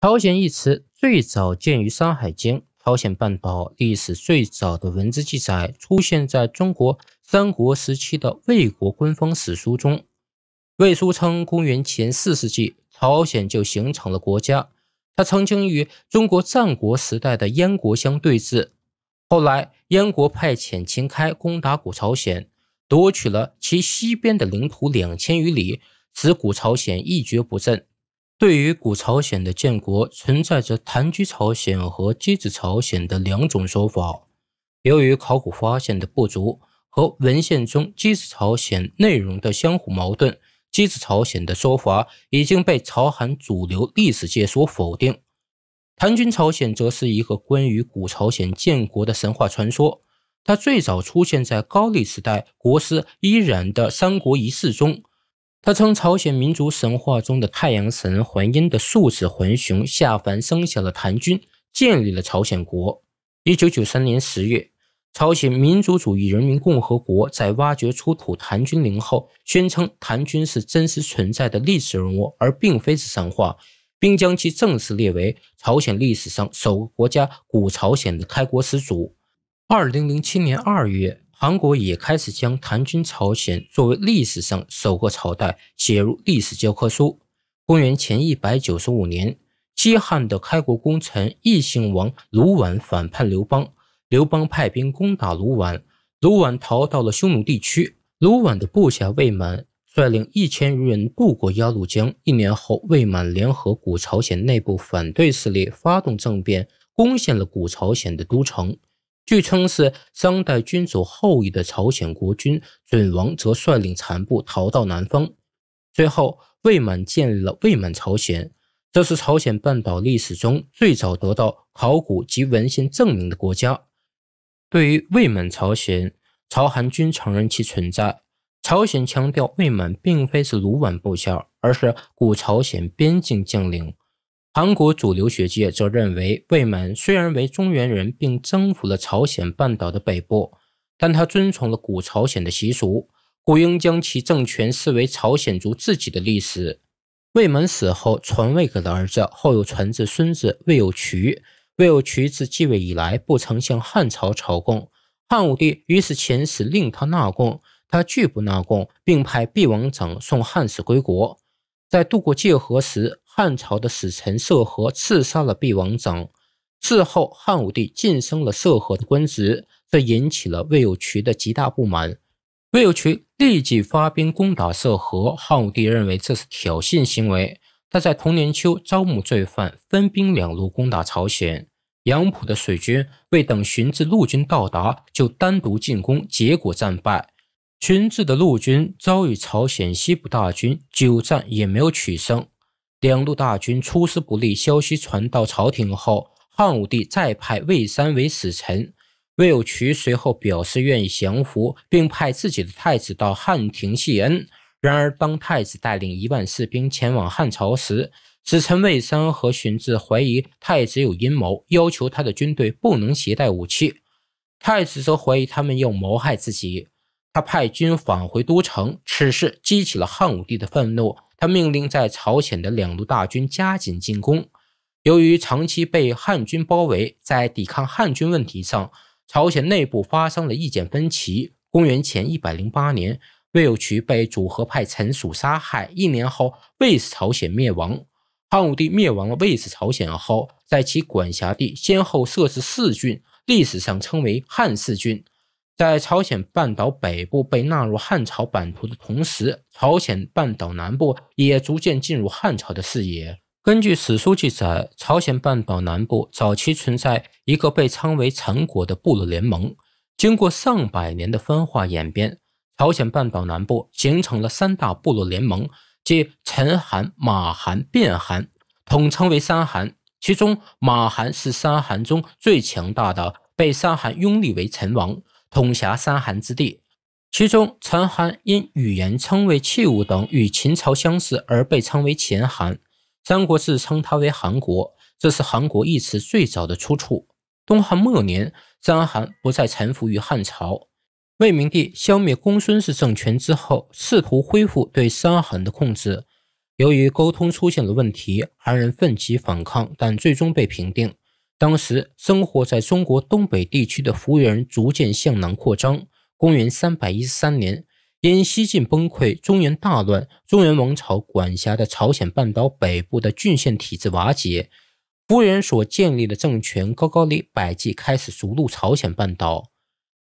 “朝鲜”一词最早见于《山海经》，朝鲜半岛历史最早的文字记载出现在中国三国时期的魏国官方史书中。魏书称，公元前四世纪，朝鲜就形成了国家。它曾经与中国战国时代的燕国相对峙，后来燕国派遣秦开攻打古朝鲜，夺取了其西边的领土两千余里，使古朝鲜一蹶不振。对于古朝鲜的建国，存在着檀居朝鲜和箕子朝鲜的两种说法。由于考古发现的不足和文献中箕子朝鲜内容的相互矛盾，箕子朝鲜的说法已经被朝韩主流历史界所否定。檀君朝鲜则是一个关于古朝鲜建国的神话传说，它最早出现在高丽时代国师伊然的《三国遗事》中。他称，朝鲜民族神话中的太阳神桓阴的庶子桓雄下凡，生下了檀君，建立了朝鲜国。一九九三年十月，朝鲜民主主义人民共和国在挖掘出土檀君陵后，宣称檀君是真实存在的历史人物，而并非是神话，并将其正式列为朝鲜历史上首个国家——古朝鲜的开国始祖。二零零七年二月。韩国也开始将唐军朝鲜作为历史上首个朝代写入历史教科书。公元前一百九十五年，西汉的开国功臣异姓王卢绾反叛刘邦，刘邦派兵攻打卢绾，卢绾逃到了匈奴地区。卢绾的部下魏满率领一千余人渡过鸭绿江。一年后，魏满联合古朝鲜内部反对势力发动政变，攻陷了古朝鲜的都城。据称是商代君主后裔的朝鲜国君准王，则率领残部逃到南方，最后魏满建立了魏满朝鲜，这是朝鲜半岛历史中最早得到考古及文献证明的国家。对于魏满朝鲜，朝韩均承认其存在。朝鲜强调魏满并非是卢绾部下，而是古朝鲜边境将领。韩国主流学界则认为，魏满虽然为中原人，并征服了朝鲜半岛的北部，但他遵从了古朝鲜的习俗，故应将其政权视为朝鲜族自己的历史。魏满死后，传位给了儿子，后又传至孙子魏有渠。魏有渠自继位以来，不曾向汉朝朝贡。汉武帝于是遣使令他纳贡，他拒不纳贡，并派毕王长送汉使归国。在渡过界河时，汉朝的使臣涉河刺杀了毕王长。事后汉武帝晋升了涉河的官职，这引起了魏有渠的极大不满。魏有渠立即发兵攻打涉河，汉武帝认为这是挑衅行为，他在同年秋招募罪犯，分兵两路攻打朝鲜。杨浦的水军未等荀子陆军到达，就单独进攻，结果战败。荀子的陆军遭遇朝鲜西部大军，久战也没有取胜。两路大军出师不利，消息传到朝廷后，汉武帝再派魏三为使臣。魏有渠随后表示愿意降服，并派自己的太子到汉庭谢恩。然而，当太子带领一万士兵前往汉朝时，使臣魏三和荀子怀疑太子有阴谋，要求他的军队不能携带武器。太子则怀疑他们要谋害自己，他派军返回都城。此事激起了汉武帝的愤怒。他命令在朝鲜的两路大军加紧进攻。由于长期被汉军包围，在抵抗汉军问题上，朝鲜内部发生了意见分歧。公元前一百零八年，魏有渠被主和派陈曙杀害。一年后，魏氏朝鲜灭亡。汉武帝灭亡了魏氏朝鲜后，在其管辖地先后设置四郡，历史上称为汉四郡。在朝鲜半岛北部被纳入汉朝版图的同时，朝鲜半岛南部也逐渐进入汉朝的视野。根据史书记载，朝鲜半岛南部早期存在一个被称为陈国的部落联盟。经过上百年的分化演变，朝鲜半岛南部形成了三大部落联盟，即陈、韩、马韩、卞、韩，统称为三韩。其中，马韩是三韩中最强大的，被三韩拥立为陈王。统辖三韩之地，其中陈韩因语言称谓、器物等与秦朝相似，而被称为秦韩。三国志》称它为韩国，这是“韩国”一词最早的出处。东汉末年，张韩不再臣服于汉朝。魏明帝消灭公孙氏政权之后，试图恢复对三韩的控制。由于沟通出现了问题，韩人奋起反抗，但最终被平定。当时，生活在中国东北地区的扶余人逐渐向南扩张。公元三百一十三年，因西晋崩溃，中原大乱，中原王朝管辖的朝鲜半岛北部的郡县体制瓦解，扶余人所建立的政权高句丽百济开始逐鹿朝鲜半岛。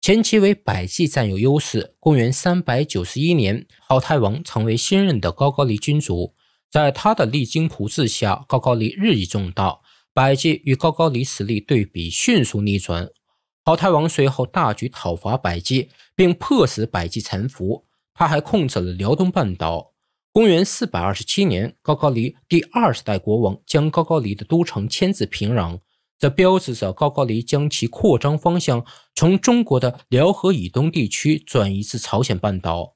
前期为百济占有优势。公元三百九十一年，好太王成为新任的高句丽君主，在他的励精图治下，高句丽日益壮大。百济与高高丽实力对比迅速逆转，好太王随后大举讨伐百济，并迫使百济臣服。他还控制了辽东半岛。公元四百二十七年，高高丽第二十代国王将高高丽的都城迁至平壤，则标志着高高丽将其扩张方向从中国的辽河以东地区转移至朝鲜半岛。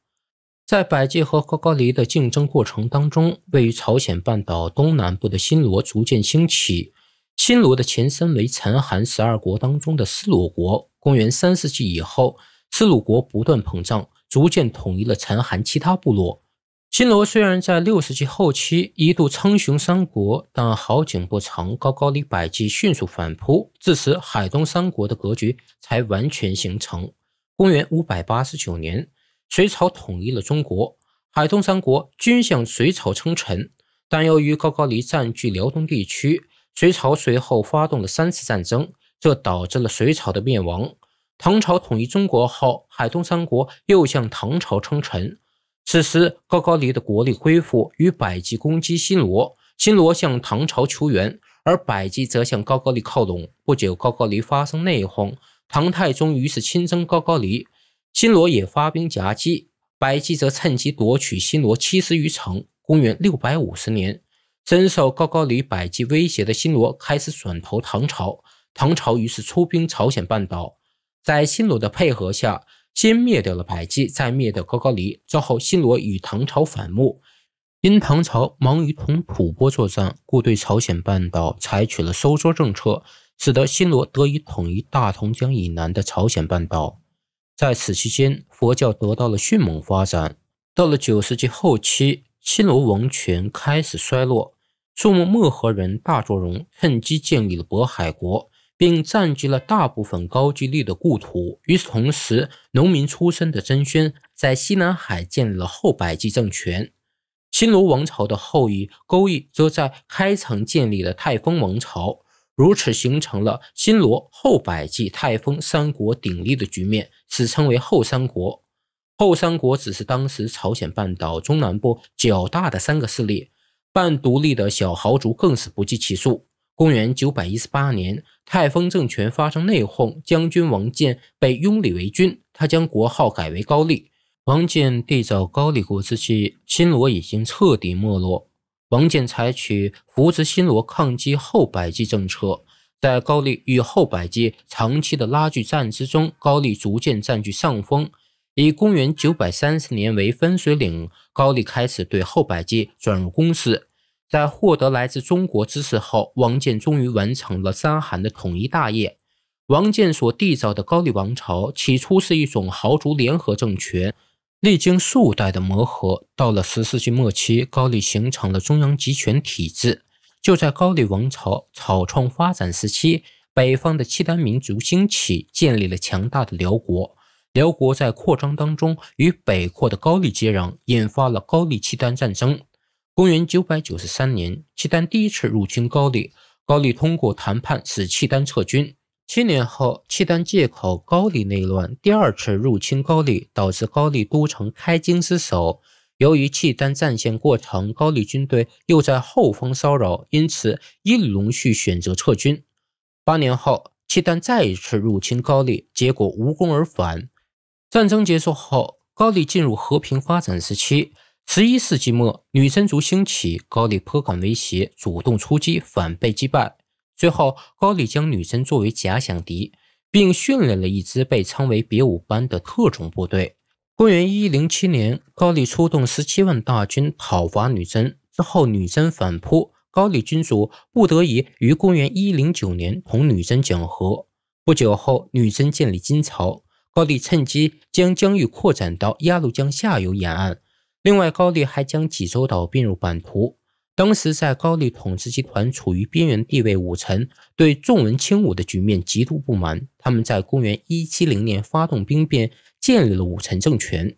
在百济和高高丽的竞争过程当中，位于朝鲜半岛东南部的新罗逐渐兴起。新罗的前身为残韩十二国当中的斯鲁国。公元三世纪以后，斯鲁国不断膨胀，逐渐统一了残韩其他部落。新罗虽然在六世纪后期一度称雄三国，但好景不长，高高里百济迅速反扑，至此海东三国的格局才完全形成。公元五百八十九年，隋朝统一了中国，海东三国均向隋朝称臣，但由于高高丽占据辽东地区。隋朝随后发动了三次战争，这导致了隋朝的灭亡。唐朝统一中国后，海东三国又向唐朝称臣。此时，高高丽的国力恢复，与百济攻击新罗，新罗向唐朝求援，而百济则向高高丽靠拢。不久，高高丽发生内讧，唐太宗于是亲征高高丽，新罗也发兵夹击，百济则趁机夺取新罗七十余城。公元六百五十年。深受高高丽百济威胁的新罗开始转投唐朝，唐朝于是出兵朝鲜半岛，在新罗的配合下，先灭掉了百济，再灭掉高高丽。之后，新罗与唐朝反目，因唐朝忙于同吐蕃作战，故对朝鲜半岛采取了收缩政策，使得新罗得以统一大同江以南的朝鲜半岛。在此期间，佛教得到了迅猛发展。到了九世纪后期。新罗王权开始衰落，驻牧漠河人大作荣趁机建立了渤海国，并占据了大部分高句丽的故土。与此同时，农民出身的曾宣在西南海建立了后百济政权。新罗王朝的后裔勾弋则在开城建立了泰丰王朝。如此形成了新罗、后百济、泰丰三国鼎立的局面，史称为后三国。后三国只是当时朝鲜半岛中南部较大的三个势力，半独立的小豪族更是不计其数。公元九百一十八年，太丰政权发生内讧，将军王建被拥立为君，他将国号改为高丽。王建缔造高丽国之际，新罗已经彻底没落。王建采取扶持新罗、抗击后百济政策，在高丽与后百济长期的拉锯战之中，高丽逐渐占据上风。以公元九百三十年为分水岭，高丽开始对后百济转入攻势。在获得来自中国支持后，王建终于完成了三韩的统一大业。王建所缔造的高丽王朝起初是一种豪族联合政权，历经数代的磨合，到了十世纪末期，高丽形成了中央集权体制。就在高丽王朝草创发展时期，北方的契丹民族兴起，建立了强大的辽国。辽国在扩张当中与北扩的高丽接壤，引发了高丽契丹战争。公元九百九十三年，契丹第一次入侵高丽，高丽通过谈判使契丹撤军。七年后，契丹借口高丽内乱，第二次入侵高丽，导致高丽都城开京失守。由于契丹战线过长，高丽军队又在后方骚扰，因此应隆绪选择撤军。八年后，契丹再一次入侵高丽，结果无功而返。战争结束后，高丽进入和平发展时期。十一世纪末，女真族兴起，高丽颇感威胁，主动出击，反被击败。最后，高丽将女真作为假想敌，并训练了一支被称为“别武班”的特种部队。公元一零七年，高丽出动十七万大军讨伐女真，之后女真反扑，高丽君主不得已于公元一零九年同女真讲和。不久后，女真建立金朝。高丽趁机将疆域扩展到鸭绿江下游沿岸，另外高丽还将济州岛并入版图。当时在高丽统治集团处于边缘地位，武臣对重文轻武的局面极度不满，他们在公元一七零年发动兵变，建立了武臣政权。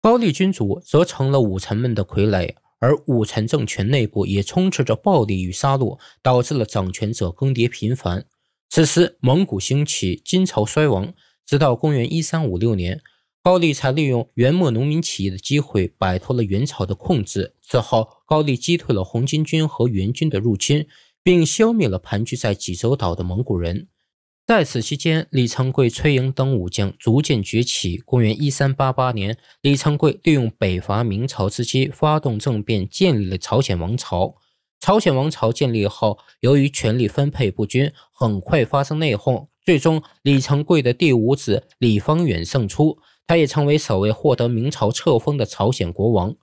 高丽君主则成了武臣们的傀儡，而武臣政权内部也充斥着暴力与杀戮，导致了掌权者更迭频繁。此时蒙古兴起，金朝衰亡。直到公元一三五六年，高丽才利用元末农民起义的机会摆脱了元朝的控制。此后，高丽击退了红巾军和元军的入侵，并消灭了盘踞在济州岛的蒙古人。在此期间，李昌贵、崔莹等武将逐渐崛起。公元一三八八年，李昌贵利用北伐明朝之机发动政变，建立了朝鲜王朝。朝鲜王朝建立后，由于权力分配不均，很快发生内讧。最终，李成桂的第五子李方远胜出，他也成为首位获得明朝册封的朝鲜国王。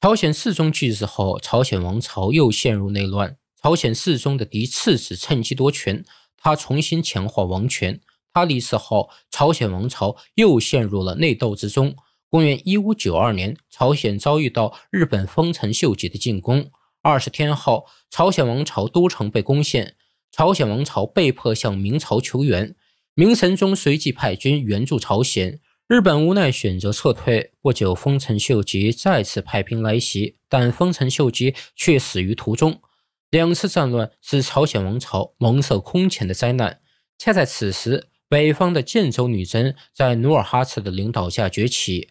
朝鲜世宗去世后，朝鲜王朝又陷入内乱。朝鲜世宗的嫡次子趁机夺权，他重新强化王权。他离世后，朝鲜王朝又陷入了内斗之中。公元一五九二年，朝鲜遭遇到日本丰臣秀吉的进攻，二十天后，朝鲜王朝都城被攻陷。朝鲜王朝被迫向明朝求援，明神宗随即派军援助朝鲜。日本无奈选择撤退。不久，丰臣秀吉再次派兵来袭，但丰臣秀吉却死于途中。两次战乱使朝鲜王朝蒙受空前的灾难。恰在此时，北方的建州女真在努尔哈赤的领导下崛起。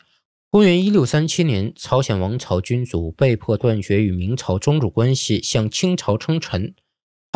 公元一六三七年，朝鲜王朝君主被迫断绝与明朝宗主关系，向清朝称臣。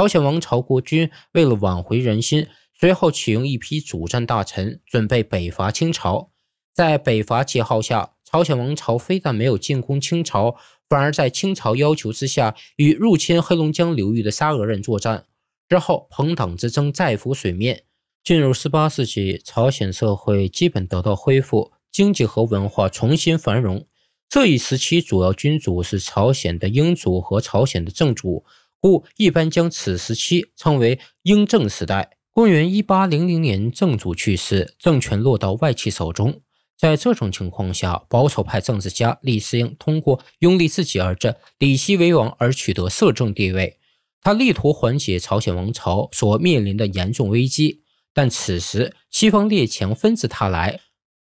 朝鲜王朝国君为了挽回人心，随后启用一批主战大臣，准备北伐清朝。在北伐旗号下，朝鲜王朝非但没有进攻清朝，反而在清朝要求之下，与入侵黑龙江流域的沙俄人作战。之后，朋党之争再浮水面。进入十八世纪，朝鲜社会基本得到恢复，经济和文化重新繁荣。这一时期，主要君主是朝鲜的英祖和朝鲜的正主，故一般将此时期称为英正时代。公元一八零零年，正主去世，政权落到外戚手中。在这种情况下，保守派政治家李世英通过拥立自己儿子李希为王而取得摄政地位。他力图缓解朝鲜王朝所面临的严重危机，但此时西方列强纷至沓来。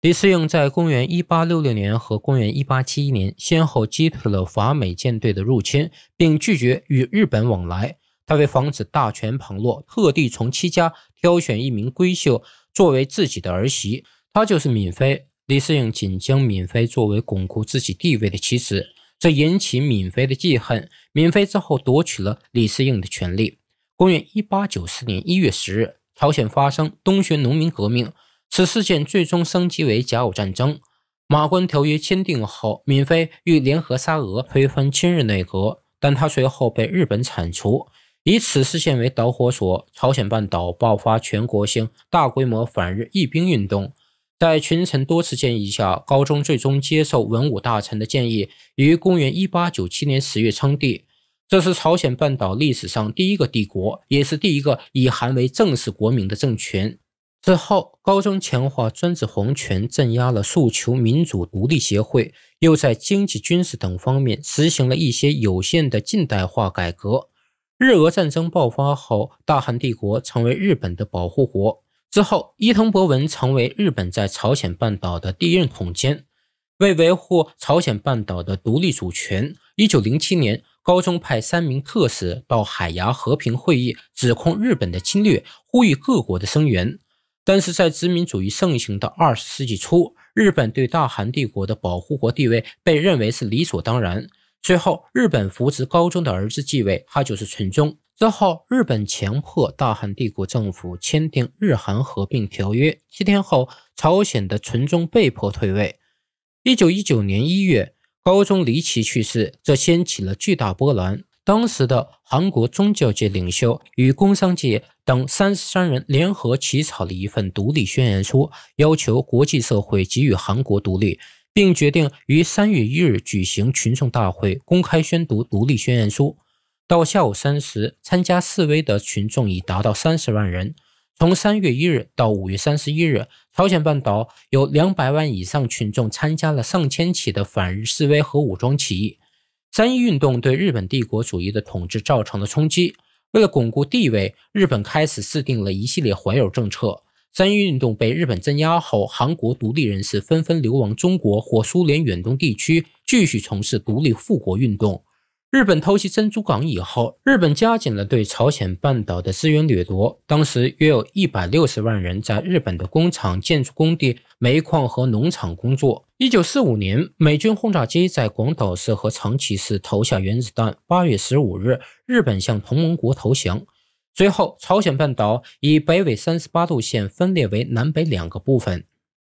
李思颖在公元一八六六年和公元一八七一年先后击退了法美舰队的入侵，并拒绝与日本往来。他为防止大权旁落，特地从七家挑选一名闺秀作为自己的儿媳，她就是敏妃。李思颖仅将敏妃作为巩固自己地位的妻子，这引起敏妃的记恨。敏妃之后夺取了李思颖的权利。公元一八九四年一月十日，朝鲜发生东学农民革命。此事件最终升级为甲午战争。马关条约签订后，闵妃欲联合沙俄推翻亲日内阁，但他随后被日本铲除。以此事件为导火索，朝鲜半岛爆发全国性大规模反日义兵运动。在群臣多次建议下，高宗最终接受文武大臣的建议，于公元一八九七年十月称帝。这是朝鲜半岛历史上第一个帝国，也是第一个以韩为正式国名的政权。之后，高宗强化专制皇权，镇压了诉求民主独立协会，又在经济、军事等方面实行了一些有限的近代化改革。日俄战争爆发后，大韩帝国成为日本的保护国。之后，伊藤博文成为日本在朝鲜半岛的第一任统监，为维护朝鲜半岛的独立主权，1907年，高宗派三名特使到海牙和平会议，指控日本的侵略，呼吁各国的声援。但是在殖民主义盛行的二十世纪初，日本对大韩帝国的保护国地位被认为是理所当然。最后，日本扶持高宗的儿子继位，他就是纯宗。之后，日本强迫大韩帝国政府签订《日韩合并条约》。七天后，朝鲜的纯宗被迫退位。一九一九年一月，高宗离奇去世，这掀起了巨大波澜。当时的韩国宗教界领袖与工商界等三十三人联合起草了一份独立宣言书，要求国际社会给予韩国独立，并决定于三月一日举行群众大会，公开宣读独立宣言书。到下午三时，参加示威的群众已达到三十万人。从三月一日到五月三十一日，朝鲜半岛有两百万以上群众参加了上千起的反日示威和武装起义。三一运动对日本帝国主义的统治造成的冲击。为了巩固地位，日本开始制定了一系列怀柔政策。三一运动被日本镇压后，韩国独立人士纷纷流亡中国或苏联远东地区，继续从事独立复国运动。日本偷袭珍珠港以后，日本加紧了对朝鲜半岛的资源掠夺。当时约有一百六十万人在日本的工厂、建筑工地、煤矿和农场工作。一九四五年，美军轰炸机在广岛市和长崎市投下原子弹。八月十五日，日本向同盟国投降。最后，朝鲜半岛以北纬三十八度线分裂为南北两个部分。